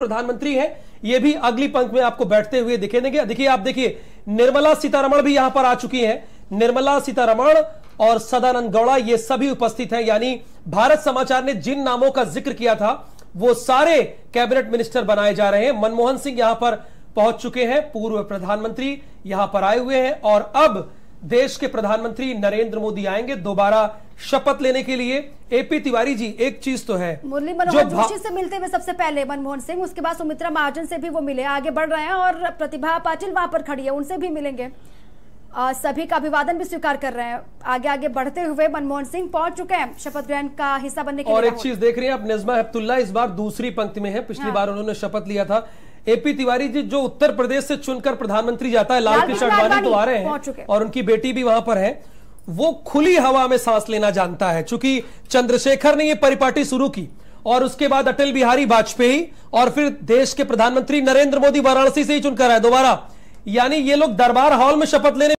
प्रधानमंत्री हैं ये भी अगली पंख में आपको बैठते हुए दिखे देंगे देखिए आप देखिए निर्मला सीतारमण भी यहां पर आ चुकी हैं निर्मला सीतारमण और सदानंद गौड़ा ये सभी उपस्थित हैं यानी भारत समाचार ने जिन नामों का जिक्र किया था वो सारे कैबिनेट मिनिस्टर बनाए जा रहे हैं मनमोहन सिंह यहां पर पहुंच चुके हैं पूर्व प्रधानमंत्री यहां पर आए हुए हैं और अब देश के प्रधानमंत्री नरेंद्र मोदी आएंगे दोबारा शपथ लेने के लिए एपी तिवारी जी एक चीज तो है मुरली मनोहर जोशी से मिलते हुए सबसे पहले मनमोहन सिंह उसके बाद सुमित्रा महाजन से भी वो मिले आगे बढ़ रहे हैं और प्रतिभा पाटिल वहां पर खड़ी है उनसे भी मिलेंगे आ, सभी का अभिवादन भी स्वीकार कर रहे हैं आगे आगे बढ़ते हुए मनमोहन सिंह पहुंच चुके हैं शपथ ग्रहण का हिस्सा बनने के और लिए एक चीज देख रहे हैं अब निजमा हेप्तुल्ला इस बार दूसरी पंक्ति में है पिछली हाँ। बार उन्होंने शपथ लिया था एपी तिवारी जी जो उत्तर प्रदेश से चुनकर प्रधानमंत्री जाता है कृष्ण अडवाणी तो आ रहे हैं और उनकी बेटी भी वहां पर है वो खुली हवा में सांस लेना जानता है चूंकि चंद्रशेखर ने ये परिपाटी शुरू की और उसके बाद अटल बिहारी वाजपेयी और फिर देश के प्रधानमंत्री नरेंद्र मोदी वाराणसी से ही चुनकर आए दोबारा यानी ये लोग दरबार हॉल में शपथ लेने